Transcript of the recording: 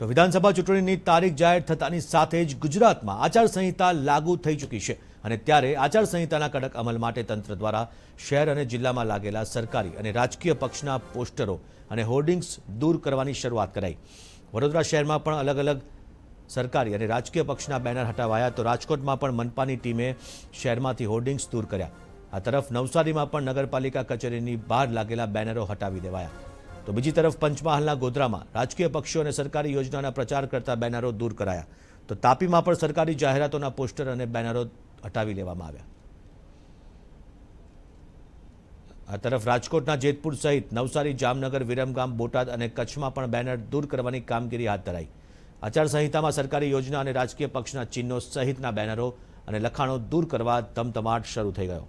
તો વિધાનસભા ચૂંટણીની તારીખ જાહેર થતાની સાથે જ ગુજરાતમાં આચાર સંહિતા લાગુ થઈ ચૂકી છે અને ત્યારે આચાર સંહિતાના કડક અમલ માટે તંત્ર દ્વારા શહેર અને જિલ્લામાં લાગેલા સરકારી અને રાજકીય પક્ષના પોસ્ટરો અને હોર્ડિંગ્સ દૂર કરવાની શરૂઆત કરાઈ વરોડા શહેરમાં પણ અલગ અલગ સરકારી અને રાજકીય પક્ષના બેનર હટાવાયા તો રાજકોટમાં પણ મનપાની ટીમે શહેરમાંથી હોર્ડિંગ્સ દૂર કર્યા આ તરફ નવસારીમાં પણ નગરપાલિકા કચેરીની બહાર લાગેલા બેનરો હટાવી દેવાયા તો બીજી તરફ પંચમહાલના ગોદરામાં રાજકીય પક્ષો અને સરકારી યોજનાના પ્રચાર કરતા બેનરો દૂર કરાયા તો તાપી મા પર સરકારી જાહેરાતોના પોસ્ટર અને બેનરો હટાવી લેવામાં આવ્યા આ તરફ રાજકોટના જેતપુર સહિત નવસારી જામનગર વિરમગામ બોટાદ અને કચ્છમાં પણ બેનર દૂર કરવાની કામગીરી હાથ ધરી આચાર સંહિતામાં સરકારી યોજના અને રાજકીય પક્ષના ચિન્હો સહિતના બેનરો અને લખાણો દૂર કરવા ધમધમાટ શરૂ થઈ ગયો